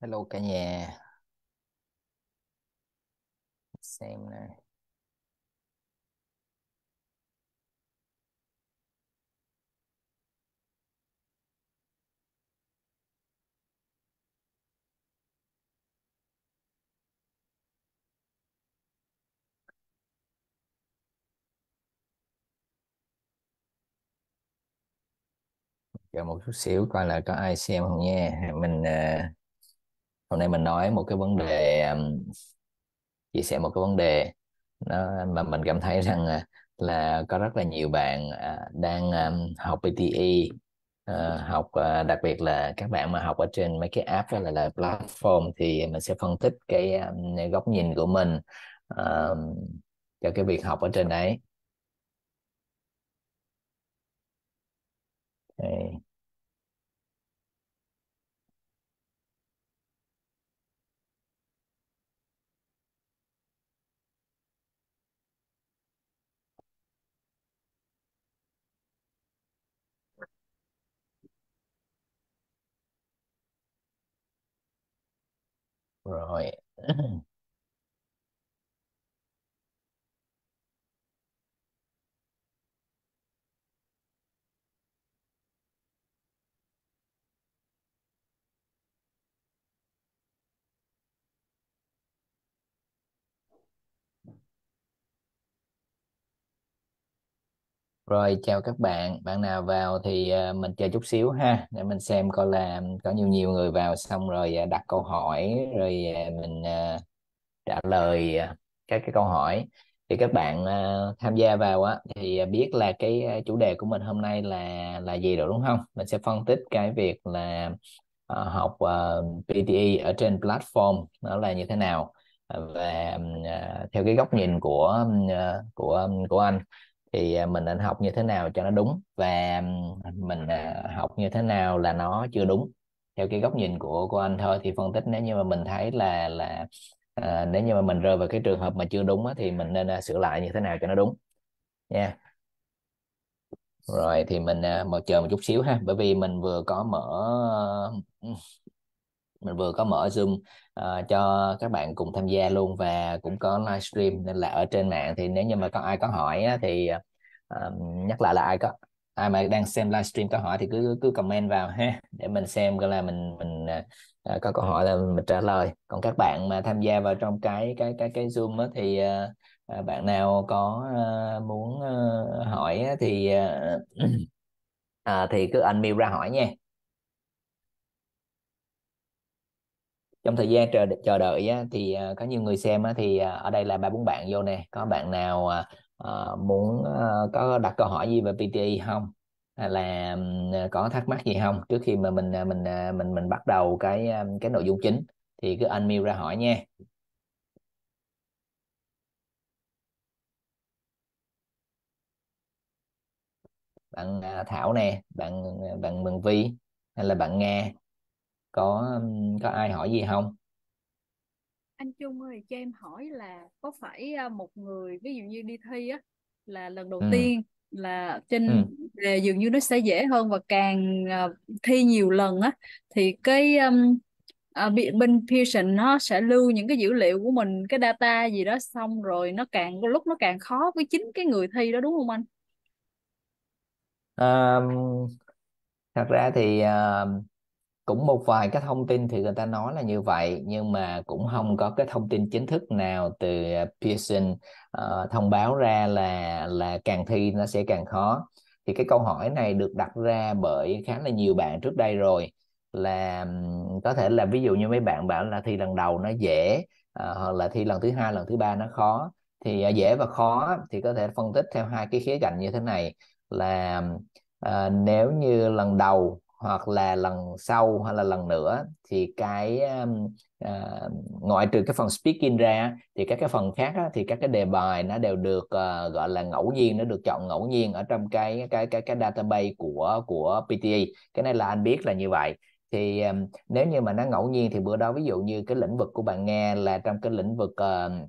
hello cả nhà xem này chờ một chút xíu coi là có ai xem không nha mình uh, hôm nay mình nói một cái vấn đề chia sẻ một cái vấn đề nó mà mình cảm thấy rằng à, là có rất là nhiều bạn à, đang học PTE ờ, học ờ, đặc biệt là các bạn mà học ở trên mấy cái app hay là, là platform thì mình sẽ phân tích cái góc nhìn của mình cho cái việc học ở trên đấy okay. Right. rồi chào các bạn bạn nào vào thì à, mình chờ chút xíu ha để mình xem coi là có nhiều nhiều người vào xong rồi à, đặt câu hỏi rồi à, mình trả lời các cái câu hỏi thì các bạn tham gia vào á thì biết là cái chủ đề của mình hôm nay là là gì rồi đúng không mình sẽ phân tích cái việc là học PTE ở trên platform nó là như thế nào và theo cái góc nhìn của của của anh thì à, mình nên học như thế nào cho nó đúng và mình à, học như thế nào là nó chưa đúng theo cái góc nhìn của của anh thôi thì phân tích nếu như mà mình thấy là là à, nếu như mà mình rơi vào cái trường hợp mà chưa đúng á, thì mình nên à, sửa lại như thế nào cho nó đúng nha yeah. rồi thì mình uh, chờ một chút xíu ha bởi vì mình vừa có mở mình vừa có mở Zoom uh, cho các bạn cùng tham gia luôn và cũng có livestream nên là ở trên mạng thì nếu như mà có ai có hỏi á, thì uh, nhắc lại là ai có ai mà đang xem livestream có hỏi thì cứ cứ comment vào ha để mình xem coi là mình mình uh, có câu hỏi là mình trả lời còn các bạn mà tham gia vào trong cái cái cái cái Zoom á, thì uh, bạn nào có uh, muốn uh, hỏi á, thì uh, uh, thì cứ anh miêu ra hỏi nha trong thời gian chờ chờ đợi á, thì à, có nhiều người xem á, thì à, ở đây là ba bốn bạn vô nè có bạn nào uh, muốn uh, có đặt câu hỏi gì về PTI e không hay là có thắc mắc gì không trước khi mà mình mình mình mình, mình bắt đầu cái cái nội dung chính thì cứ anh Miu ra hỏi nha bạn Thảo nè bạn bạn Mừng Vi hay là bạn Nga có có ai hỏi gì không anh Trung ơi cho em hỏi là có phải một người ví dụ như đi thi á là lần đầu ừ. tiên là trên ừ. đề dường như nó sẽ dễ hơn và càng à, thi nhiều lần á thì cái um, uh, bên Pearson nó sẽ lưu những cái dữ liệu của mình cái data gì đó xong rồi nó càng lúc nó càng khó với chính cái người thi đó đúng không anh? Um, thật ra thì uh, cũng một vài cái thông tin thì người ta nói là như vậy nhưng mà cũng không có cái thông tin chính thức nào từ à, Pearson uh, thông báo ra là là càng thi nó sẽ càng khó thì cái câu hỏi này được đặt ra bởi khá là nhiều bạn trước đây rồi là có thể là ví dụ như mấy bạn bảo là thi lần đầu nó dễ uh, hoặc là thi lần thứ hai lần thứ ba nó khó thì uh, dễ và khó thì có thể phân tích theo hai cái khía cạnh như thế này là uh, nếu như lần đầu hoặc là lần sau hay là lần nữa thì cái uh, ngoại trừ cái phần speaking ra thì các cái phần khác á, thì các cái đề bài nó đều được uh, gọi là ngẫu nhiên nó được chọn ngẫu nhiên ở trong cái cái cái cái database của của PTE cái này là anh biết là như vậy thì um, nếu như mà nó ngẫu nhiên thì bữa đó ví dụ như cái lĩnh vực của bạn nghe là trong cái lĩnh vực uh,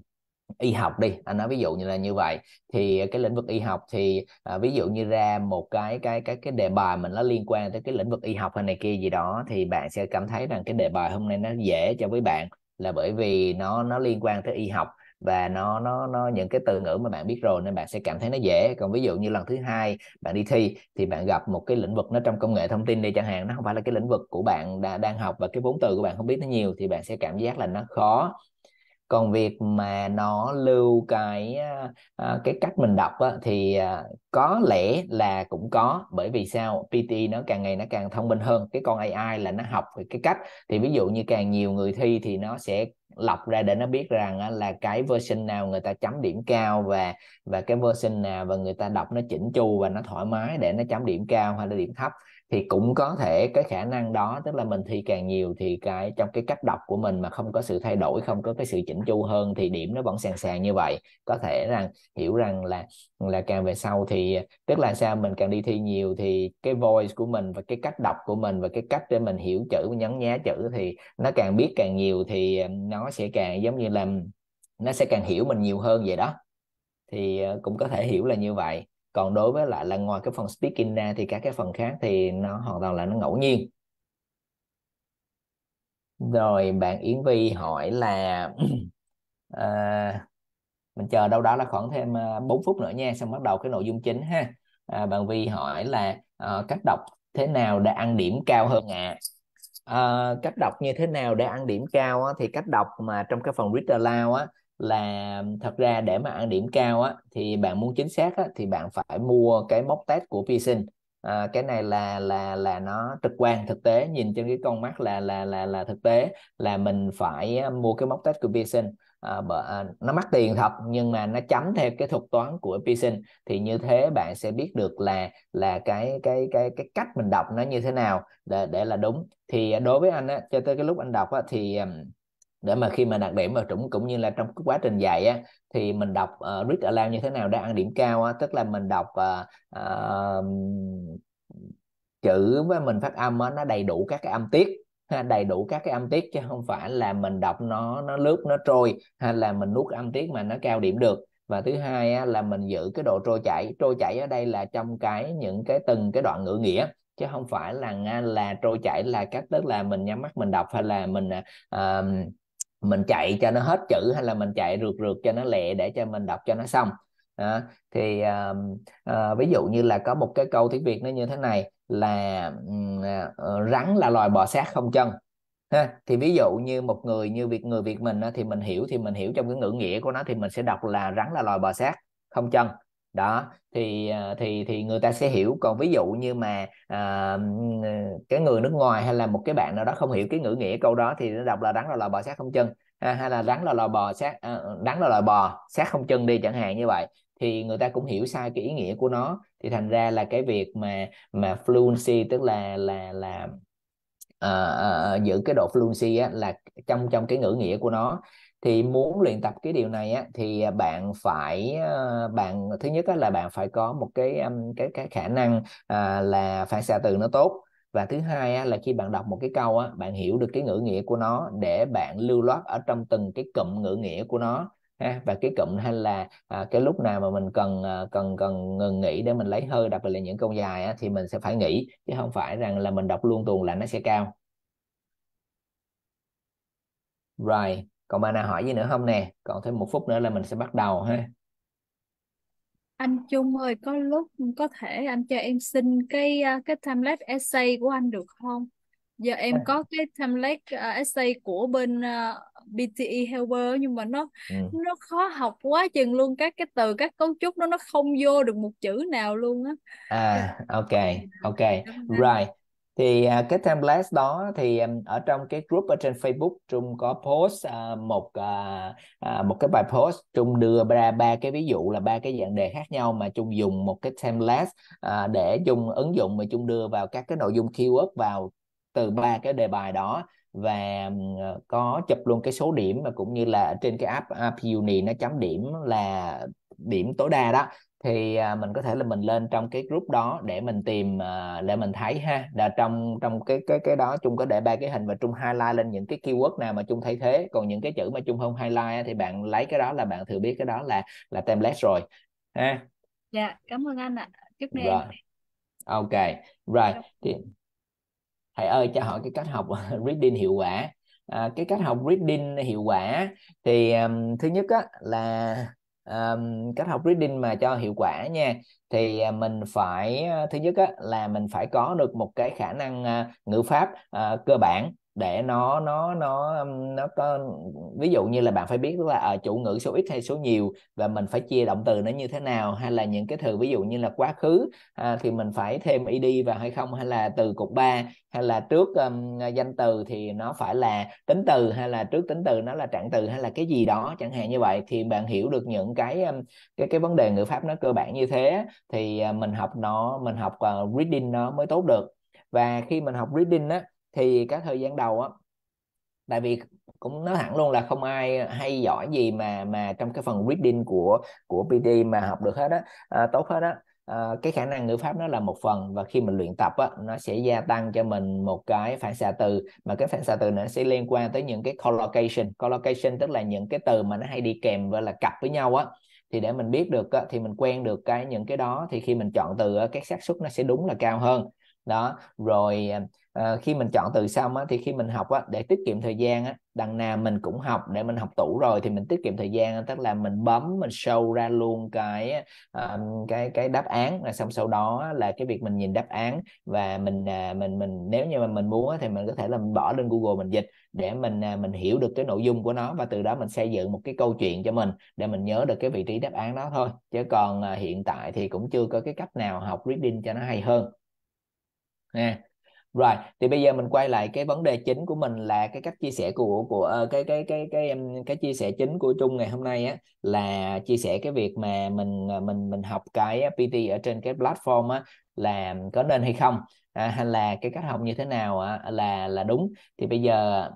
y học đi anh nói ví dụ như là như vậy thì cái lĩnh vực y học thì à, ví dụ như ra một cái cái cái cái đề bài mình nó liên quan tới cái lĩnh vực y học hay này kia gì đó thì bạn sẽ cảm thấy rằng cái đề bài hôm nay nó dễ cho với bạn là bởi vì nó nó liên quan tới y học và nó nó nó những cái từ ngữ mà bạn biết rồi nên bạn sẽ cảm thấy nó dễ còn ví dụ như lần thứ hai bạn đi thi thì bạn gặp một cái lĩnh vực nó trong công nghệ thông tin đi chẳng hạn nó không phải là cái lĩnh vực của bạn đã đang học và cái vốn từ của bạn không biết nó nhiều thì bạn sẽ cảm giác là nó khó còn việc mà nó lưu cái cái cách mình đọc á, thì à, có lẽ là cũng có bởi vì sao PT e nó càng ngày nó càng thông minh hơn cái con AI là nó học về cái cách thì ví dụ như càng nhiều người thi thì nó sẽ lọc ra để nó biết rằng là cái version nào người ta chấm điểm cao và và cái version nào và người ta đọc nó chỉnh chu và nó thoải mái để nó chấm điểm cao hay là điểm thấp thì cũng có thể cái khả năng đó tức là mình thi càng nhiều thì cái trong cái cách đọc của mình mà không có sự thay đổi không có cái sự chỉnh chu hơn thì điểm nó vẫn sàn sàn như vậy có thể rằng hiểu rằng là là càng về sau thì tức là sao mình càng đi thi nhiều thì cái voice của mình và cái cách đọc của mình và cái cách để mình hiểu chữ nhấn nhá chữ thì nó càng biết càng nhiều thì nó sẽ càng giống như là nó sẽ càng hiểu mình nhiều hơn vậy đó thì ờ, cũng có thể hiểu là như vậy còn đối với lại là ngoài cái phần speaking ra thì các cái phần khác thì nó hoàn toàn là nó ngẫu nhiên rồi bạn Yến Vi hỏi là à, mình chờ đâu đó là khoảng thêm 4 à, phút nữa nha xong bắt đầu cái nội dung chính ha à, bạn Vi hỏi là à, cách đọc thế nào để ăn điểm cao hơn ạ à? à, cách đọc như thế nào để ăn điểm cao á, thì cách đọc mà trong cái phần read aloud á là thật ra để mà ăn điểm cao á thì bạn muốn chính xác á thì bạn phải mua cái móc test của Pearson à, cái này là là là nó trực quan thực tế nhìn trên cái con mắt là là là là thực tế là mình phải à, mua cái móc test của Pearson à, bởi, à, nó mắc tiền thật nhưng mà nó chấm theo cái thuật toán của Pearson thì như thế bạn sẽ biết được là là cái cái cái cái cách mình đọc nó như thế nào để để là đúng thì à, đối với anh á cho tới cái lúc anh đọc á thì để mà khi mà đạt điểm vào trũng cũng như là trong quá trình dạy á thì mình đọc uh, read aloud như thế nào để ăn điểm cao á tức là mình đọc uh, uh, chữ với mình phát âm á, nó đầy đủ các cái âm tiết ha, đầy đủ các cái âm tiết chứ không phải là mình đọc nó nó lướt nó trôi hay là mình nuốt âm tiết mà nó cao điểm được và thứ hai á, là mình giữ cái độ trôi chảy trôi chảy ở đây là trong cái những cái từng cái đoạn ngữ nghĩa chứ không phải là là trôi chảy là cách tức là mình nhắm mắt mình đọc hay là mình uh, mình chạy cho nó hết chữ hay là mình chạy rượt rượt cho nó lẹ để cho mình đọc cho nó xong à, thì à, à, ví dụ như là có một cái câu tiếng việt nó như thế này là à, ờ, rắn là loài bò sát không chân ha thì ví dụ như một người như việt người việt mình thì mình hiểu thì mình hiểu trong cái ngữ nghĩa của nó thì mình sẽ đọc là rắn là loài bò sát không chân đó thì ờ, thì thì người ta sẽ hiểu còn ví dụ như mà à, cái người nước ngoài hay là một cái bạn nào đó không hiểu cái ngữ nghĩa câu đó thì nó đọc là rắn là lò bò sát không chân à, hay là rắn là lò bò sát à, ờ, rắn là lò bò sát không chân đi chẳng hạn như vậy thì người ta cũng hiểu sai cái ý nghĩa của nó thì thành ra là cái việc mà mà fluency tức là là là uh, uh, giữ cái độ fluency á, là trong trong cái ngữ nghĩa của nó thì muốn luyện tập cái điều này á, thì à, bạn phải à, bạn thứ nhất á, là bạn phải có một cái cái cái khả năng à, là phản xạ từ nó tốt và thứ hai á, là khi bạn đọc một cái câu á, bạn hiểu được cái ngữ nghĩa của nó để bạn lưu loát ở trong từng cái cụm ngữ nghĩa của nó ha và cái cụm hay là à, cái lúc nào mà mình cần à, cần cần ngừng nghỉ để mình lấy hơi đặc biệt là những câu dài á, thì mình sẽ phải nghỉ chứ không phải rằng là mình đọc luôn tuồng là nó sẽ cao right còn bà nào hỏi gì nữa không nè còn thêm một phút nữa là mình sẽ bắt đầu ha anh Trung ơi có lúc có thể anh cho em xin cái à, cái template essay của anh được không giờ em à. có cái template à, essay của bên à, BTE helper nhưng mà nó ừ. nó khó học quá chừng luôn các cái từ các cấu trúc nó nó không vô được một chữ nào luôn á à ok ok right thì à, cái template đó thì ở trong cái group ở trên Facebook Trung có post à, một à, một cái bài post Trung đưa ra ba cái ví dụ là ba cái dạng đề khác nhau mà Trung dùng một cái template để Trung ứng dụng mà Trung đưa vào các cái nội dung keyword vào từ ba cái đề bài đó và ờ, có chụp luôn cái số điểm mà cũng như là trên cái app app Uni nó chấm điểm là điểm tối đa đó thì à, mình có thể là mình lên trong cái group đó để mình tìm à, để mình thấy ha là trong trong cái cái cái đó chung có để ba cái hình và chung highlight lên những cái keyword nào mà chung thay thế còn những cái chữ mà chung không highlight thì bạn lấy cái đó là bạn thừa biết cái đó là là template rồi ha dạ cảm ơn anh ạ chúc mừng em ok rồi thì thầy ơi cho hỏi cái cách học reading hiệu quả à, cái cách học reading hiệu quả thì um, thứ nhất á, là um, cách học reading mà cho hiệu quả nha thì à, mình phải à, thứ nhất á, là mình phải có được một cái khả năng uh, ngữ pháp uh, cơ bản để nó nó nó nó có ví dụ như là bạn phải biết là ở ờ, chủ ngữ số ít hay số nhiều và mình phải chia động từ nó như thế nào hay là những cái từ ví dụ như là quá khứ à, thì mình phải thêm id vào hay không hay là từ cục 3 hay là trước um, danh từ thì nó phải là tính từ hay là trước tính từ nó là trạng từ hay là cái gì đó chẳng hạn như vậy thì bạn hiểu được những cái cái cái vấn đề ngữ pháp nó cơ bản như thế thì ờ, mình học nó mình học uh, reading nó mới tốt được và khi mình học reading á thì cái thời gian đầu á tại vì cũng nói thẳng luôn là không ai hay giỏi gì mà mà trong cái phần reading của của PD mà học được hết á à, tốt hết á à, cái khả năng ngữ pháp nó là một phần và khi mình luyện tập á nó sẽ gia tăng cho mình một cái phản xạ từ mà cái phản xạ từ nó sẽ liên quan tới những cái collocation collocation tức là những cái từ mà nó hay đi kèm và là cặp với nhau á thì để mình biết được thì mình quen được cái những cái đó thì khi mình chọn từ á, cái xác suất nó sẽ đúng là cao hơn đó rồi à, Ờ, khi mình chọn từ xong á, thì khi mình học á, để tiết kiệm thời gian á, đằng nào mình cũng học để mình học tủ rồi thì mình tiết kiệm thời gian tức là mình bấm mình show ra luôn cái uh, cái cái đáp án là xong sau đó là cái việc mình nhìn đáp án và mình uh, mình mình nếu như mà mình muốn thì mình có thể là mình bỏ lên Google mình dịch để mình uh, mình hiểu được cái nội dung của nó và từ đó mình xây dựng một cái câu chuyện cho mình để mình nhớ được cái vị trí đáp án đó thôi chứ còn uh, hiện tại thì cũng chưa có cái cách nào học reading cho nó hay hơn nè rồi thì bây giờ mình quay lại cái vấn đề chính của mình là cái cách chia sẻ của của ờ, cái cái cái cái em cái chia sẻ chính của Trung ngày hôm nay á là chia sẻ cái việc mà mình ờ, mình mình học cái ờ, PT ở trên cái platform á là có nên hay không à, hay là cái cách học như thế nào á, là là đúng thì bây giờ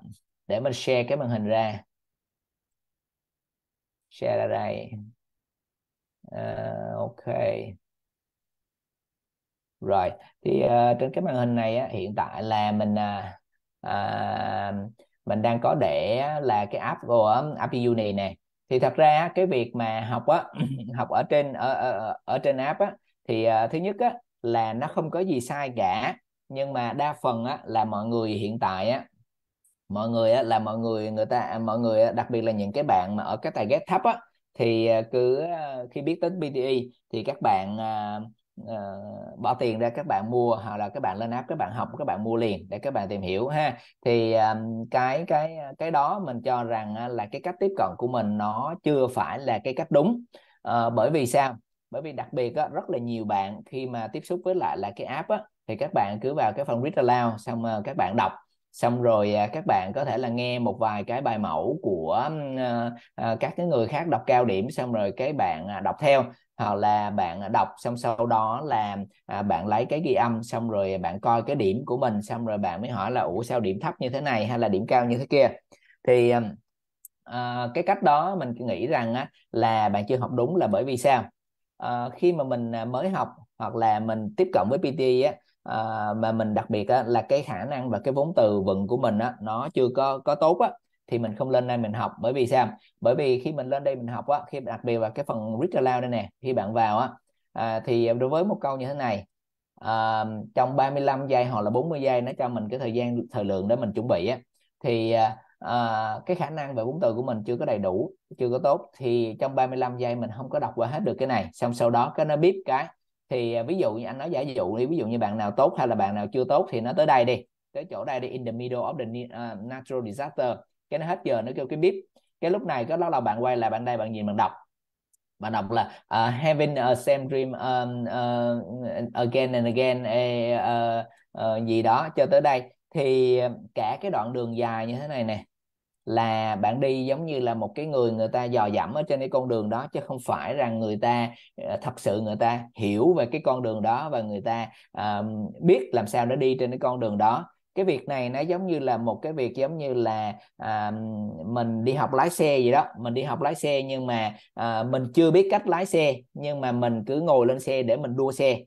để mình share cái màn hình ra share ra đây uh, ok rồi thì uh, trên cái màn hình này á, hiện tại là mình uh, uh, mình đang có để là cái app của app Uni này thì thật ra cái việc mà học á học ở trên ở ở, ở trên app á thì uh, thứ nhất á là nó không có gì sai cả nhưng mà đa phần á là mọi người hiện tại á mọi người á là mọi người người ta à, mọi người á, đặc biệt là những cái bạn mà ở cái tài target thấp á thì ờ, cứ khi biết tới PTE thì các bạn uh, bỏ tiền ra các bạn mua hoặc là các bạn lên app các bạn học các bạn mua liền để các bạn tìm hiểu ha thì um, cái cái cái đó mình cho rằng là cái cách tiếp cận của mình nó chưa phải là cái cách đúng uh, bởi vì sao bởi vì đặc biệt á, rất là nhiều bạn khi mà tiếp xúc với lại là cái app á, thì các bạn cứ vào cái phần read aloud xong mà các bạn đọc xong rồi à, các bạn có thể là nghe một vài cái bài mẫu của ờ, các cái người khác đọc cao điểm xong rồi cái bạn à, đọc theo hoặc là bạn đọc xong sau đó là à, bạn lấy cái ghi âm xong rồi bạn coi cái điểm của mình xong rồi bạn mới hỏi là ủa sao điểm thấp như thế này hay là điểm cao như thế kia thì à, cái cách đó mình nghĩ rằng á, là bạn chưa học đúng là bởi vì sao à, khi mà mình à, mới học hoặc là mình tiếp cận với PT á, à, mà mình đặc biệt á, là cái khả năng và cái vốn từ vựng của mình á, nó chưa có có tốt á thì mình không lên đây mình học bởi vì sao bởi vì khi mình lên đây mình học á khi đặc biệt là cái phần read aloud đây nè khi bạn vào á à, thì đối với một câu như thế này à, trong 35 giây hoặc là 40 giây nó cho mình cái thời gian thời lượng để mình chuẩn bị á thì à, à, cái khả năng về vốn từ của mình chưa có đầy đủ chưa có tốt thì trong 35 giây mình không có đọc qua hết được cái này xong sau đó cái nó bíp cái thì à, ví dụ như anh nói giả dụ đi ví dụ như bạn nào tốt hay là bạn nào chưa tốt thì nó tới đây đi tới chỗ đây đi in the middle of the à, natural disaster cái nó hết giờ nó kêu cái bíp cái lúc này cái đó là bạn quay lại bạn đây bạn nhìn bạn đọc bạn đọc là uh, having a same dream um, uh, again and again a, uh, uh, gì đó cho tới đây thì cả cái đoạn đường dài như thế này nè là bạn đi giống như là một cái người người ta dò dẫm ở trên cái con đường đó chứ không phải rằng người ta thật sự người ta hiểu về cái con đường đó và người ta uh, biết làm sao để đi trên cái con đường đó cái việc này nó giống như là một cái việc giống như là à, mình đi học lái xe gì đó mình đi học lái xe nhưng mà à, mình chưa biết cách lái xe nhưng mà mình cứ ngồi lên xe để mình đua xe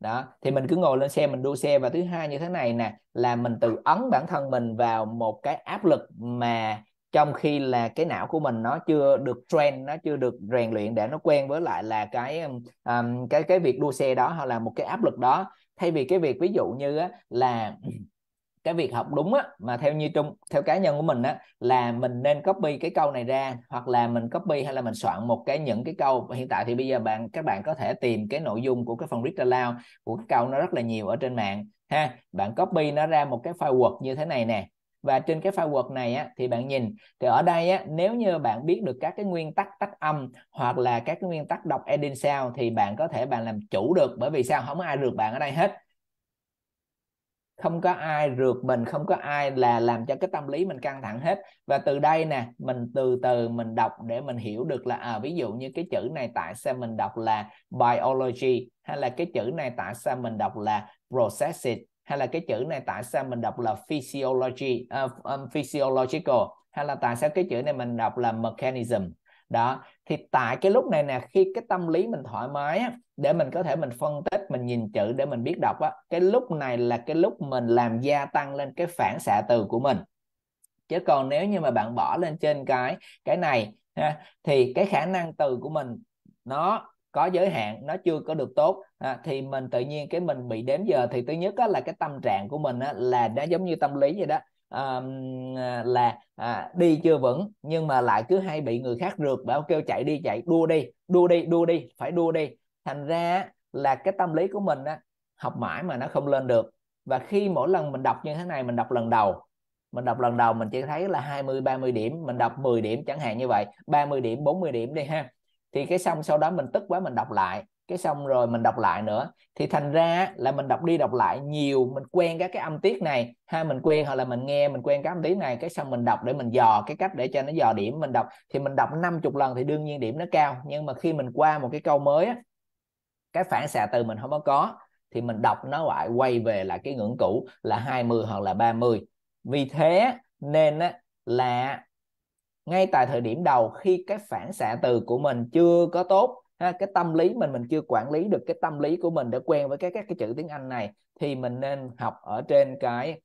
đó thì mình cứ ngồi lên xe mình đua xe và thứ hai như thế này nè là mình tự ấn bản thân mình vào một cái áp lực mà trong khi là cái não của mình nó chưa được train nó chưa được rèn luyện để nó quen với lại là cái um, cái cái việc đua xe đó hoặc là một cái áp lực đó thay vì cái việc ví dụ như á, là cái việc học đúng á mà theo như trung theo cá nhân của mình á là mình nên copy cái câu này ra hoặc là mình copy hay là mình soạn một cái những cái câu hiện tại thì bây giờ bạn các bạn có thể tìm cái nội dung của cái phần read aloud của cái câu nó rất là nhiều ở trên mạng ha bạn copy nó ra một cái file word như thế này nè và trên cái file này á, thì bạn nhìn thì ở đây á, nếu như bạn biết được các cái nguyên tắc tách âm hoặc là các cái nguyên tắc đọc edit sound thì bạn có thể bạn làm chủ được bởi vì sao không có ai rượt bạn ở đây hết không có ai rượt mình không có ai là làm cho cái tâm lý mình căng thẳng hết và từ đây nè mình từ từ mình đọc để mình hiểu được là à, ví dụ như cái chữ này tại sao mình đọc là biology hay là cái chữ này tại sao mình đọc là processed hay là cái chữ này tại sao mình đọc là physiology uh, um, physiological hay là tại sao cái chữ này mình đọc là mechanism đó thì tại cái lúc này nè khi cái tâm lý mình thoải mái á, để mình có thể mình phân tích mình nhìn chữ để mình biết đọc á cái lúc này là cái lúc mình làm gia tăng lên cái phản xạ từ của mình chứ còn nếu như mà bạn bỏ lên trên cái cái này thì cái khả năng từ của mình nó có giới hạn nó chưa có được tốt à, thì mình tự nhiên cái mình bị đếm giờ thì thứ nhất á, là cái tâm trạng của mình á, là nó giống như tâm lý vậy đó à, là à, đi chưa vững nhưng mà lại cứ hay bị người khác rượt bảo kêu chạy đi chạy đua đi đua đi đua đi phải đua đi thành ra là cái tâm lý của mình á, học mãi mà nó không lên được và khi mỗi lần mình đọc như thế này mình đọc lần đầu mình đọc lần đầu mình chỉ thấy là 20 30 điểm mình đọc 10 điểm chẳng hạn như vậy 30 điểm 40 điểm đi ha thì cái xong sau đó mình tức quá mình đọc lại cái xong rồi mình đọc lại nữa thì thành ra là mình đọc đi đọc lại nhiều mình quen các cái âm tiết này hay mình quen hoặc là mình nghe mình quen các âm tiết này cái xong mình đọc để mình dò cái cách để cho nó dò điểm mình đọc thì mình đọc 50 lần thì đương nhiên điểm nó cao nhưng mà khi mình qua một cái câu mới á, cái phản xạ từ mình không có có thì mình đọc nó lại quay về lại cái ngưỡng cũ là 20 hoặc là 30 vì thế nên á, là ngay tại thời điểm đầu khi cái phản xạ từ của mình chưa có tốt ha, cái tâm lý mình mình chưa quản lý được cái tâm lý của mình để quen với các các cái chữ tiếng Anh này thì mình nên học ở trên cái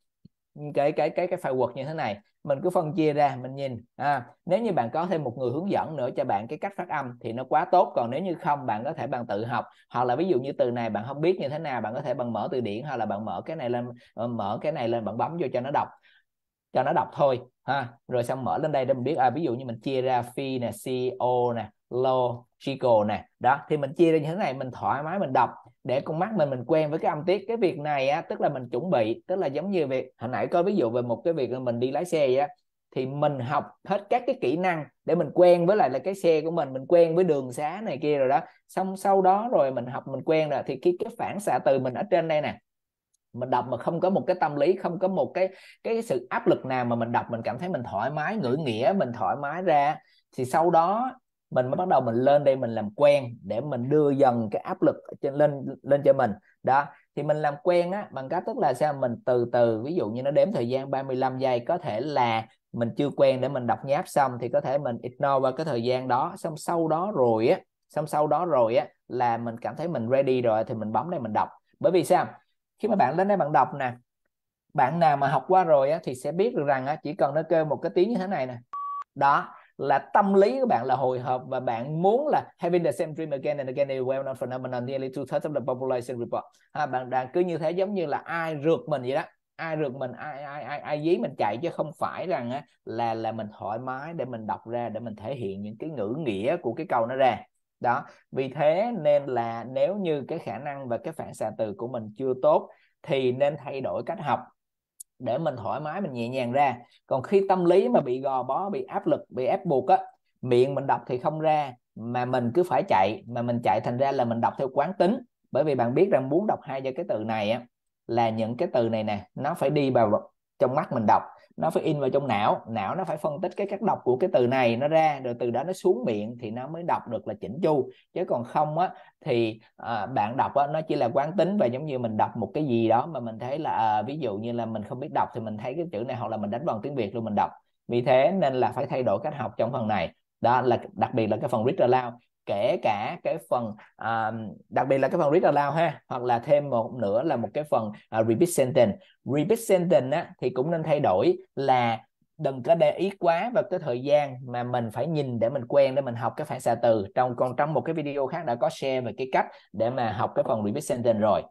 cái cái cái cái file Word như thế này mình cứ phân chia ra mình nhìn à, nếu như bạn có thêm một người hướng dẫn nữa cho bạn cái cách phát âm thì nó quá tốt còn nếu như không bạn có thể bằng tự học hoặc là ví dụ như từ này bạn không biết như thế nào bạn có thể bằng mở từ điển hoặc là bạn mở cái này lên ờ, mở cái này lên bạn bấm vô cho nó đọc cho nó đọc thôi ha rồi xong mở lên đây để mình biết à ví dụ như mình chia ra phi nè co nè logical nè đó thì mình chia ra như thế này mình thoải mái mình đọc để con mắt mình mình quen với cái âm tiết cái việc này á tức là mình chuẩn bị tức là giống như việc hồi nãy có ví dụ về một cái việc là mình đi lái xe á thì mình học hết các cái kỹ năng để mình quen với lại là cái xe của mình mình quen với đường xá này kia rồi đó xong sau đó rồi mình học mình quen rồi thì cái cái phản xạ từ mình ở trên đây nè mình đọc mà không có một cái tâm lý không có một cái cái sự áp lực nào mà mình đọc mình cảm thấy mình thoải mái ngữ nghĩa mình thoải mái ra thì sau đó mình mới bắt đầu mình lên đây mình làm quen để mình đưa dần cái áp lực trên lên lên cho mình đó thì mình làm quen á bằng cách tức là sao mình từ từ ví dụ như nó đếm thời gian 35 giây có thể là mình chưa quen để mình đọc nháp xong thì có thể mình ignore qua cái thời gian đó xong sau đó rồi á xong sau đó rồi á là mình cảm thấy mình ready rồi thì mình bấm đây mình đọc bởi vì sao khi mà bạn lên đây bạn đọc nè bạn nào mà học qua rồi á, thì sẽ biết được rằng á, chỉ cần nó kêu một cái tiếng như thế này nè đó là tâm lý của bạn là hồi hộp và bạn muốn là having the same dream again and again is well known phenomenon nearly two thirds of the population report ha, bạn đang cứ như thế giống như là ai rượt mình vậy đó ai rượt mình ai ai ai ai dí mình chạy chứ không phải rằng á, là là mình thoải mái để mình đọc ra để mình thể hiện những cái ngữ nghĩa của cái câu nó ra đó vì thế nên là nếu như cái khả năng và cái phản xạ từ của mình chưa tốt thì nên thay đổi cách học để mình thoải mái mình nhẹ nhàng ra còn khi tâm lý mà bị gò bó bị áp lực bị ép buộc á miệng mình đọc thì không ra mà mình cứ phải chạy mà mình chạy thành ra là mình đọc theo quán tính bởi vì bạn biết rằng muốn đọc hai cho cái từ này á là những cái từ này nè nó phải đi vào trong mắt mình đọc nó phải in vào trong não não nó phải phân tích cái cách đọc của cái từ này nó ra rồi từ đó nó xuống miệng thì nó mới đọc được là chỉnh chu chứ còn không á thì à, bạn đọc á, nó chỉ là quán tính và giống như mình đọc một cái gì đó mà mình thấy là à, ví dụ như là mình không biết đọc thì mình thấy cái chữ này hoặc là mình đánh bằng tiếng việt luôn mình đọc vì thế nên là phải thay đổi cách học trong phần này đó là đặc biệt là cái phần read aloud kể cả cái phần à, đặc biệt là cái phần read aloud ha hoặc là thêm một nữa là một cái phần à, repeat sentence repeat sentence á, thì cũng nên thay đổi là đừng có để ý quá vào cái thời gian mà mình phải nhìn để mình quen để mình học cái phản xạ từ trong còn trong một cái video khác đã có share về cái cách để mà học cái phần repeat sentence rồi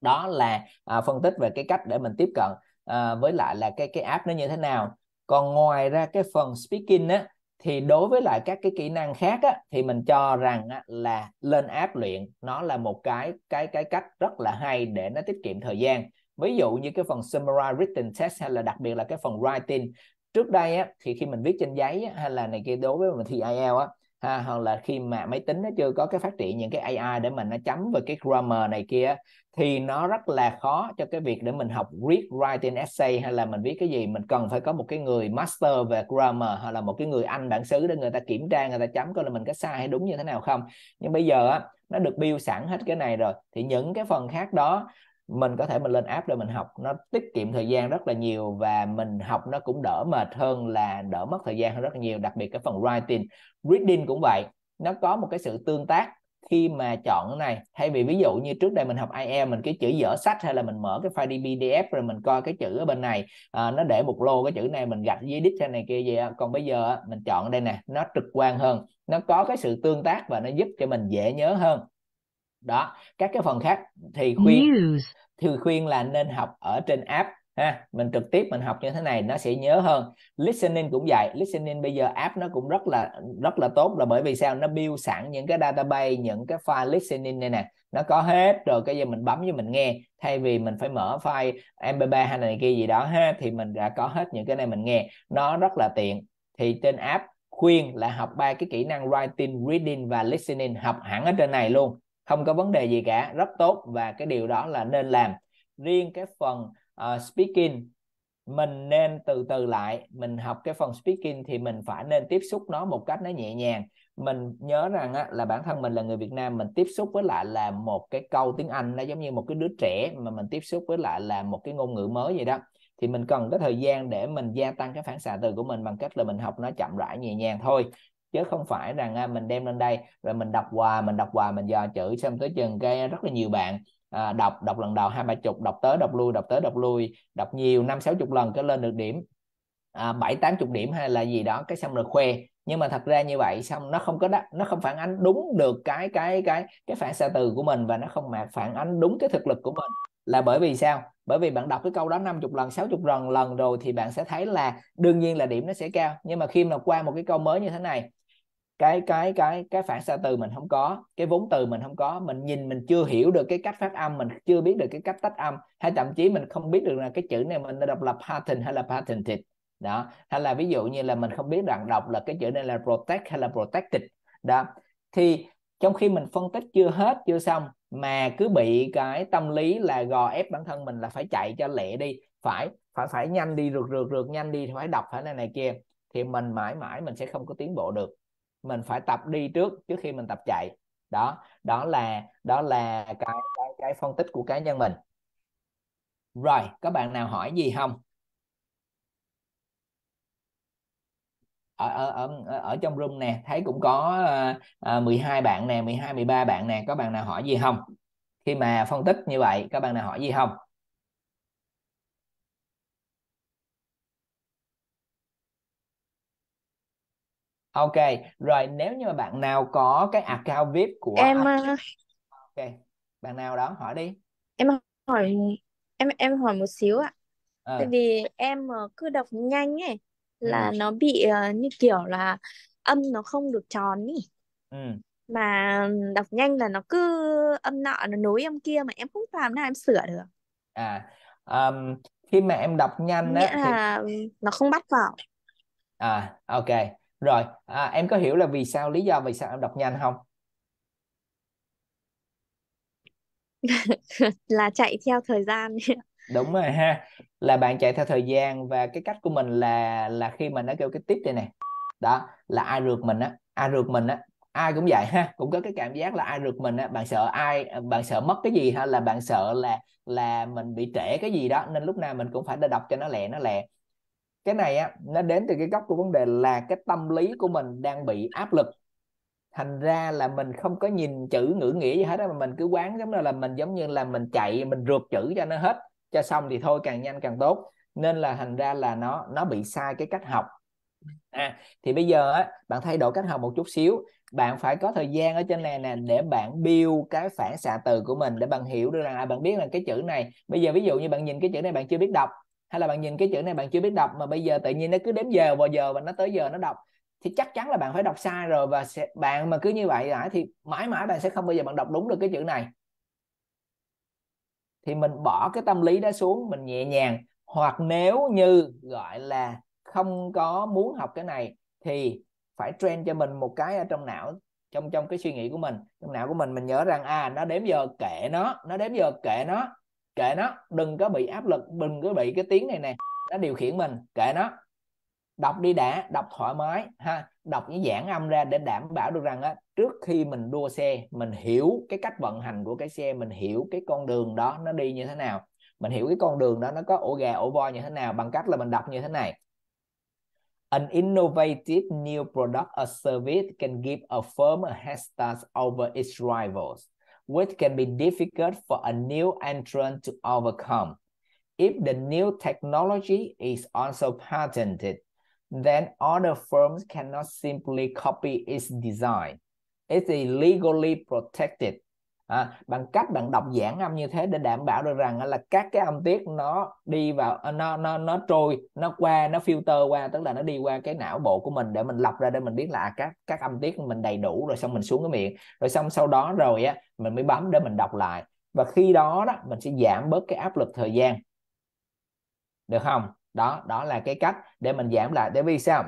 đó là à, phân tích về cái cách để mình tiếp cận à, với lại là cái cái app nó như thế nào còn ngoài ra cái phần speaking á thì đối với lại các cái kỹ năng khác á, thì mình cho rằng á, là lên áp luyện nó là một cái cái cái cách rất là hay để nó tiết kiệm thời gian ví dụ như cái phần summary written test hay là đặc biệt là cái phần writing trước đây á, thì khi mình viết trên giấy á, hay là này kia đối với mình thi IELTS á, ha, hoặc là khi mà máy tính nó chưa có cái phát triển những cái AI để mình nó chấm về cái grammar này kia thì nó rất là khó cho cái việc để mình học read writing essay hay là mình viết cái gì mình cần phải có một cái người master về grammar hoặc là một cái người anh bản xứ để người ta kiểm tra người ta chấm coi là mình có sai hay đúng như thế nào không nhưng bây giờ á nó được build sẵn hết cái này rồi thì những cái phần khác đó mình có thể mình lên app để mình học nó tiết kiệm thời gian rất là nhiều và mình học nó cũng đỡ mệt hơn là đỡ mất thời gian hơn rất là nhiều đặc biệt cái phần writing reading cũng vậy nó có một cái sự tương tác khi mà chọn cái này thay vì ví dụ như trước đây mình học IEL mình cứ chữ dở sách hay là mình mở cái file PDF rồi mình coi cái chữ ở bên này à, nó để một lô cái chữ này mình gạch dưới đít hay này kia gì còn bây giờ mình chọn ở đây nè nó trực quan hơn nó có cái sự tương tác và nó giúp cho mình dễ nhớ hơn đó các cái phần khác thì khuyên News. thì khuyên là nên học ở trên app ha mình trực tiếp mình học như thế này nó sẽ nhớ hơn listening cũng vậy listening bây giờ app nó cũng rất là rất là tốt là bởi vì sao nó build sẵn những cái database những cái file listening này nè nó có hết rồi cái giờ mình bấm với mình nghe thay vì mình phải mở file mp3 hay này kia gì đó ha thì mình đã có hết những cái này mình nghe nó rất là tiện thì trên app khuyên là học ba cái kỹ năng writing reading và listening học hẳn ở trên này luôn không có vấn đề gì cả rất tốt và cái điều đó là nên làm riêng cái phần uh, speaking mình nên từ từ lại mình học cái phần speaking thì mình phải nên tiếp xúc nó một cách nó nhẹ nhàng mình nhớ rằng á, là bản thân mình là người Việt Nam mình tiếp xúc với lại là một cái câu tiếng Anh nó giống như một cái đứa trẻ mà mình tiếp xúc với lại là một cái ngôn ngữ mới vậy đó thì mình cần cái thời gian để mình gia tăng cái phản xạ từ của mình bằng cách là mình học nó chậm rãi nhẹ nhàng thôi chứ không phải rằng à, mình đem lên đây rồi mình đọc quà mình đọc quà mình dò chữ xem tới chừng cái rất là nhiều bạn à, đọc đọc lần đầu hai ba chục đọc tới đọc lui đọc tới đọc lui đọc nhiều năm sáu chục lần cái lên được điểm à, bảy tám chục điểm hay là gì đó cái xong rồi khoe nhưng mà thật ra như vậy xong nó không có đắc, nó không phản ánh đúng được cái cái cái cái phản xạ từ của mình và nó không mà phản ánh đúng cái thực lực của mình là bởi vì sao bởi vì bạn đọc cái câu đó 50 lần 60 lần lần rồi thì bạn sẽ thấy là đương nhiên là điểm nó sẽ cao nhưng mà khi mà qua một cái câu mới như thế này cái cái cái cái phản xạ từ mình không có cái vốn từ mình không có mình nhìn mình chưa hiểu được cái cách phát âm mình chưa biết được cái cách tách âm hay thậm chí mình không biết được là cái chữ này mình đã đọc là pattern hay là pattern thịt đó hay là ví dụ như là mình không biết rằng đọc là cái chữ này là protect hay là protected đó thì trong khi mình phân tích chưa hết chưa xong mà cứ bị cái tâm lý là gò ép bản thân mình là phải chạy cho lẹ đi phải phải phải nhanh đi rượt rượt rượt nhanh đi phải đọc phải này này kia thì mình mãi mãi mình sẽ không có tiến bộ được mình phải tập đi trước trước khi mình tập chạy đó đó là đó là cái cái, cái phân tích của cá nhân mình rồi các bạn nào hỏi gì không ở ở ở ở trong room nè thấy cũng có uh, ờ, ờ, 12 bạn nè 12 13 bạn nè có bạn nào hỏi gì không khi mà phân tích như vậy các bạn nào hỏi gì không Ok, rồi nếu như mà bạn nào có cái account VIP của em ờ, Ok, bạn nào đó hỏi đi. Em hỏi em em hỏi một xíu ạ. À. Tại vì em cứ đọc nhanh ấy Ừ. là nó bị uh, như kiểu là âm nó không được tròn ý ừ. mà đọc nhanh là nó cứ âm nọ nó nối âm kia mà em không làm nào em sửa được à um, khi mà em đọc nhanh á thì là nó không bắt vào à ok rồi à, em có hiểu là vì sao lý do vì sao em đọc nhanh không là chạy theo thời gian đúng rồi ha là bạn chạy theo thời gian và cái cách của mình là là khi mà nó kêu cái tiếp đây này đó là ai rượt mình á ai rượt mình á ai cũng vậy ha cũng có cái cảm giác là ai rượt mình á bạn sợ ai bạn sợ mất cái gì ha là bạn sợ là là mình bị trễ cái gì đó nên lúc nào mình cũng phải đọc cho nó lẹ nó lẹ cái này á nó đến từ cái góc của vấn đề là cái tâm lý của mình đang bị áp lực thành ra là mình không có nhìn chữ ngữ nghĩa gì hết á mà mình cứ quán giống như là mình giống như là mình chạy mình rượt chữ cho nó hết cho xong thì thôi càng nhanh càng tốt nên là thành ra là nó nó bị sai cái cách học à, thì bây giờ á, bạn thay đổi cách học một chút xíu bạn phải có thời gian ở trên này nè để bạn build cái phản xạ từ của mình để bạn hiểu được rằng à, bạn biết là cái chữ này bây giờ ví dụ như bạn nhìn cái chữ này bạn chưa biết đọc hay là bạn nhìn cái chữ này bạn chưa biết đọc mà bây giờ tự nhiên nó cứ đếm giờ vào giờ và nó tới giờ nó đọc thì chắc chắn là bạn phải đọc sai rồi và sẽ, bạn mà cứ như vậy mãi thì mãi mãi bạn sẽ không bao giờ bạn đọc đúng được cái chữ này thì mình bỏ cái tâm lý đó xuống mình nhẹ nhàng hoặc nếu như gọi là không có muốn học cái này thì phải train cho mình một cái ở trong não trong trong cái suy nghĩ của mình trong não của mình mình nhớ rằng à nó đếm giờ kệ nó nó đếm giờ kệ nó kệ nó đừng có bị áp lực đừng có bị cái tiếng này nè nó điều khiển mình kệ nó đọc đi đã đọc thoải mái ha đọc những giảng âm ra để đảm bảo được rằng á, trước khi mình đua xe mình hiểu cái cách vận hành của cái xe mình hiểu cái con đường đó nó đi như thế nào mình hiểu cái con đường đó nó có ổ gà ổ voi như thế nào bằng cách là mình đọc như thế này An innovative new product or service can give a firm a head start over its rivals, which can be difficult for a new entrant to overcome. If the new technology is also patented, then other firms cannot simply copy its design. It's legally protected. À, bằng cách bạn đọc giảng âm như thế để đảm bảo được rằng là các cái âm tiết nó đi vào à, nó nó nó trôi nó qua nó filter qua tức là nó đi qua cái não bộ của mình để mình lọc ra để mình biết là à, các các âm tiết mình đầy đủ rồi xong mình xuống cái miệng rồi xong sau đó rồi á mình mới bấm để mình đọc lại và khi đó đó mình sẽ giảm bớt cái áp lực thời gian được không đó đó là cái cách để mình giảm lại để vì sao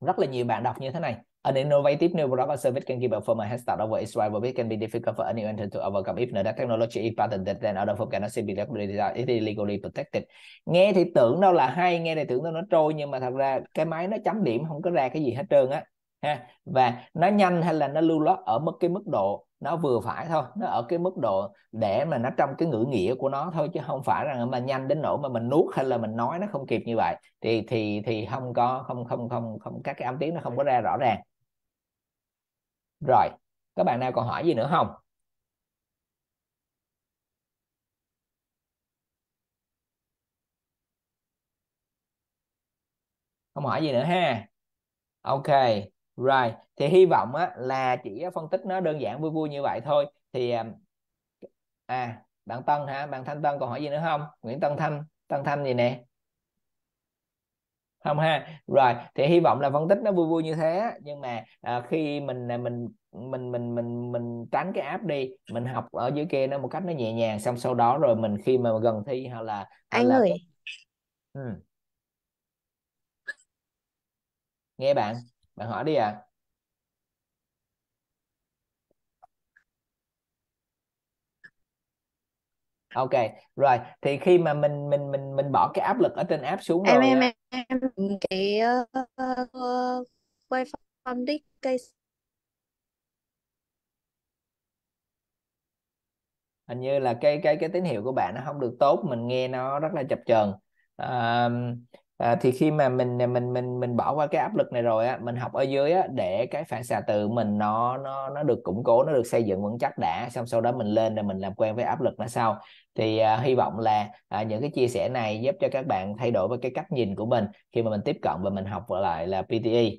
rất là nhiều bạn đọc như thế này An innovative new product or service can give a firm a head start over its rival, but it can be difficult for any new entrant to overcome if the technology is patented then other form cannot be legally protected. Nghe thì tưởng đâu là hay, nghe thì tưởng đâu nó trôi nhưng mà thật ra cái máy nó chấm điểm không có ra cái gì hết trơn á. Ha. Và nó nhanh hay là nó lưu lót ở mức cái mức độ nó vừa phải thôi nó ở cái mức độ để mà nó trong cái ngữ nghĩa của nó thôi chứ không phải rằng mà nhanh đến nỗi mà mình nuốt hay là mình nói nó không kịp như vậy thì thì thì không có không không không không các cái âm tiếng nó không có ra rõ ràng rồi các bạn nào còn hỏi gì nữa không không hỏi gì nữa ha ok rồi, thì hy vọng á, là chỉ phân tích nó đơn giản vui vui như vậy thôi. Thì à, à, bạn Tân hả? Bạn Thanh Tân còn hỏi gì nữa không? Nguyễn Tân Thanh, Tân Thanh gì nè? Không ha. Rồi, thì hy vọng là phân tích nó vui vui như thế nhưng mà à, khi mình à, mình mình mình mình mình tránh cái app đi, mình học ở dưới kia nó một cách nó nhẹ nhàng xong sau đó rồi mình khi mà gần thi hoặc là hoặc anh là... ơi. Ừ. Nghe bạn bạn hỏi đi à ok rồi thì khi mà mình mình mình mình bỏ cái áp lực ở trên app xuống em rồi em em, em cái uh, quay from this case hình như là cái cái cái tín hiệu của bạn nó không được tốt mình nghe nó rất là chập chờn à, à, thì khi mà mình à, mình mình mình bỏ qua cái áp lực này rồi á mình học ở dưới á để cái phản xạ tự mình nó nó nó được củng cố nó được xây dựng vững chắc đã xong sau đó mình lên để mình làm quen với áp lực nó sau thì à, hy vọng là à, những cái chia sẻ này giúp cho các bạn thay đổi với cái cách nhìn của mình khi mà mình tiếp cận và mình học lại là PTE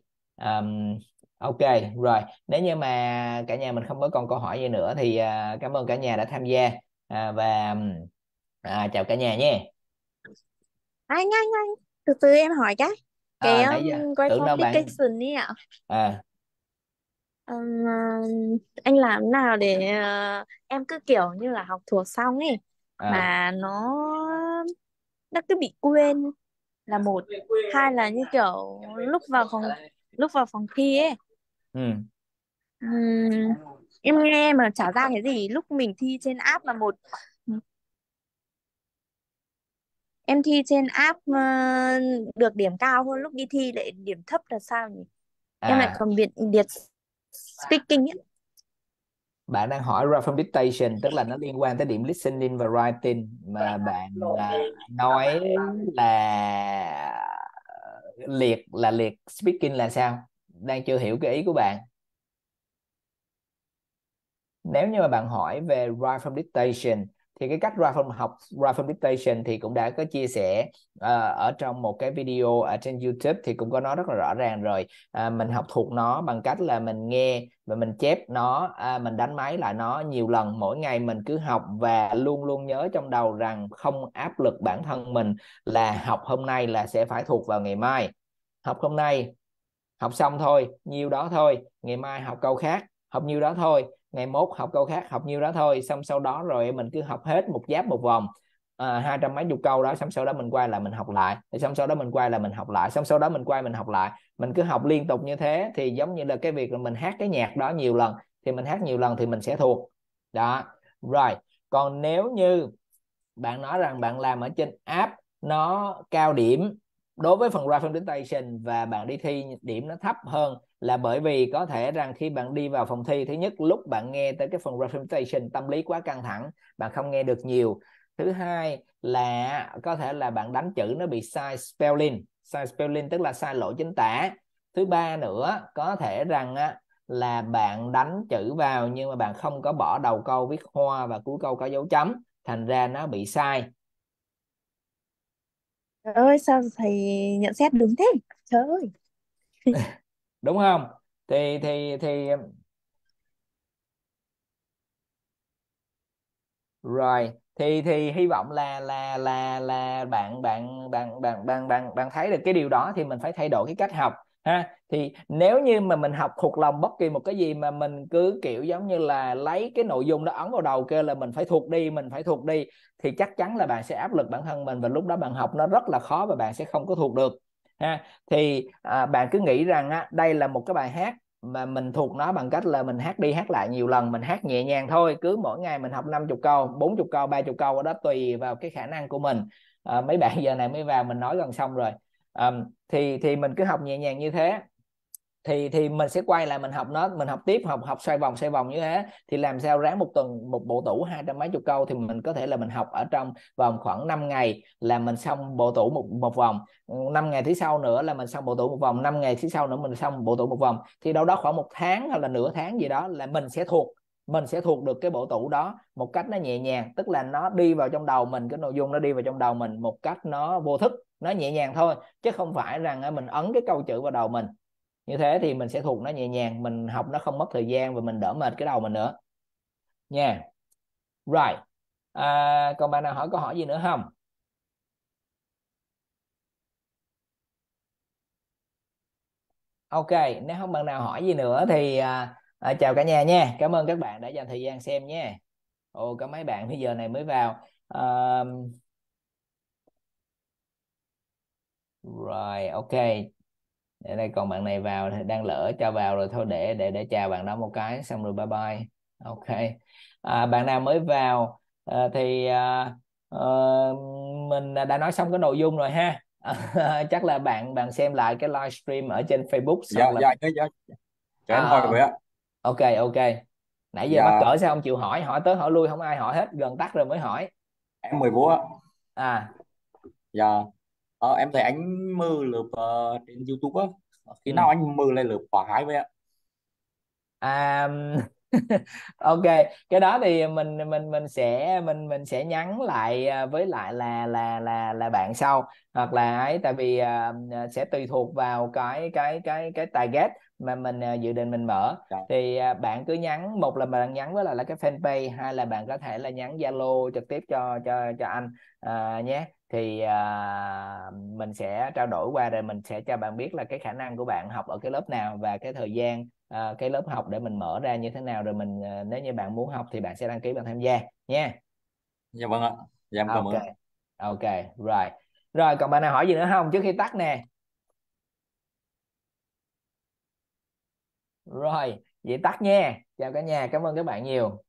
um, Ok, rồi. Nếu như mà cả nhà mình không có còn câu hỏi gì nữa thì uh, cảm ơn cả nhà đã tham gia uh, và uh, chào cả nhà nhé. Anh anh anh từ từ em hỏi cái à, cái à, nãy giờ um, tưởng application ấy ạ à um, anh làm nào để uh, em cứ kiểu như là học thuộc xong ấy à mà nó nó cứ bị quên là một hai là như kiểu lúc vào phòng lúc vào phòng thi ấy ừ um, em nghe mà chả ra cái gì lúc mình thi trên app là một em thi trên app ờ, được điểm cao hơn lúc đi thi lại điểm thấp là sao nhỉ em lại à. còn Việt Việt speaking ấy. bạn đang hỏi ra from dictation tức là nó liên quan tới điểm listening và writing mà bạn à, nói là liệt là liệt speaking là sao? Đang chưa hiểu cái ý của bạn. Nếu như mà bạn hỏi về write from dictation thì cái cách Rafa học Rafa dictation thì cũng đã có chia sẻ uh, ở trong một cái video ở trên YouTube thì cũng có nói rất là rõ ràng rồi uh, mình học thuộc nó bằng cách là mình nghe và mình chép nó uh, mình đánh máy lại nó nhiều lần mỗi ngày mình cứ học và luôn luôn nhớ trong đầu rằng không áp lực bản thân mình là học hôm nay là sẽ phải thuộc vào ngày mai học hôm nay học xong thôi nhiều đó thôi ngày mai học câu khác học nhiêu đó thôi ngày mốt học câu khác học nhiêu đó thôi xong sau đó rồi mình cứ học hết một giáp một vòng à, hai uh, trăm mấy chục câu đó xong sau đó mình quay là mình học lại xong sau đó mình quay là mình học lại xong sau đó mình quay mình học lại mình cứ học liên tục như thế thì giống như là cái việc là mình hát cái nhạc đó nhiều lần thì mình hát nhiều lần thì mình sẽ thuộc đó rồi còn nếu như bạn nói rằng bạn làm ở trên app nó cao điểm đối với phần writing dictation và bạn đi thi điểm nó thấp hơn là bởi vì có thể rằng khi bạn đi vào phòng thi thứ nhất lúc bạn nghe tới cái phần representation tâm lý quá căng thẳng bạn không nghe được nhiều thứ hai là có thể là bạn đánh chữ nó bị sai spelling sai spelling tức là sai lỗi chính tả thứ ba nữa có thể rằng là bạn đánh chữ vào nhưng mà bạn không có bỏ đầu câu viết hoa và cuối câu có dấu chấm thành ra nó bị sai trời ơi sao thầy nhận xét đúng thế trời ơi đúng không thì thì thì rồi thì thì hy vọng là là là là bạn bạn bạn bạn bạn bạn bạn thấy được cái điều đó thì mình phải thay đổi cái cách học ha thì nếu như mà mình học thuộc lòng bất kỳ một cái gì mà mình cứ kiểu giống như là lấy cái nội dung đó ấn vào đầu kêu là mình phải thuộc đi mình phải thuộc đi thì chắc chắn là bạn sẽ áp lực bản thân mình và lúc đó bạn học nó rất là khó và bạn sẽ không có thuộc được ha thì à, bạn cứ nghĩ rằng á, đây là một cái bài hát mà mình thuộc nó bằng cách là mình hát đi hát lại nhiều lần mình hát nhẹ nhàng thôi cứ mỗi ngày mình học 50 câu 40 câu 30 câu đó tùy vào cái khả năng của mình à, mấy bạn giờ này mới vào mình nói gần xong rồi à, thì thì mình cứ học nhẹ nhàng như thế thì thì mình sẽ quay lại mình học nó mình học tiếp học học xoay vòng xoay vòng như thế thì làm sao ráng một tuần một bộ tủ hai trăm mấy chục câu thì mình có thể là mình học ở trong vòng khoảng 5 ngày là mình xong bộ tủ một một vòng 5 ngày thứ sau nữa là mình xong bộ tủ một vòng 5 ngày thứ sau nữa mình xong bộ tủ một vòng thì đâu đó khoảng một tháng hay là nửa tháng gì đó là mình sẽ thuộc mình sẽ thuộc được cái bộ tủ đó một cách nó nhẹ nhàng tức là nó đi vào trong đầu mình cái nội dung nó đi vào trong đầu mình một cách nó vô thức nó nhẹ nhàng thôi chứ không phải rằng mình ấn cái câu chữ vào đầu mình như thế thì mình sẽ thuộc nó nhẹ nhàng mình học nó không mất thời gian và mình đỡ mệt cái đầu mình nữa nha yeah. right à, còn bạn nào hỏi câu hỏi gì nữa không ok nếu không bạn nào hỏi gì nữa thì à, à, chào cả nhà nha cảm ơn các bạn đã dành thời gian xem nha ồ có mấy bạn bây giờ này mới vào à, Rồi, ok để đây còn bạn này vào thì đang lỡ cho vào rồi thôi để để để chào bạn đó một cái xong rồi bye bye ok à, bạn nào mới vào à, thì à, à, mình đã nói xong cái nội dung rồi ha à, chắc là bạn bạn xem lại cái livestream ở trên Facebook dạ, xong dạ, là... dạ, dạ, dạ. à, thôi vậy ạ. Ok ok. Nãy giờ dạ. mắc cỡ sao không chịu hỏi, hỏi tới hỏi lui không ai hỏi hết, gần tắt rồi mới hỏi. Em mười búa. À. Dạ. Ờ, em thấy anh mơ lượt ờ, trên YouTube á ờ, khi nào Ừ. anh mơ lại lượt khoảng hai vậy ạ À, ok cái đó thì mình mình mình sẽ mình mình sẽ nhắn lại à, với lại là là là là bạn sau hoặc là ấy tại vì à, à, sẽ tùy thuộc vào cái cái cái cái target mà mình à, dự định mình mở dạ. thì à, bạn cứ nhắn một là bạn nhắn với lại là cái fanpage hai là bạn có thể là nhắn Zalo trực tiếp cho cho cho anh à, nhé thì à, mình sẽ trao đổi qua rồi mình sẽ cho bạn biết là cái khả năng của bạn học ở cái lớp nào và cái thời gian à, cái lớp học để mình mở ra như thế nào rồi mình à, nếu như bạn muốn học thì bạn sẽ đăng ký bạn tham gia nha dạ vâng ạ dạ em cảm ơn ok rồi rồi còn bạn nào hỏi gì nữa không trước khi tắt nè rồi vậy tắt nha chào cả nhà cảm ơn các bạn nhiều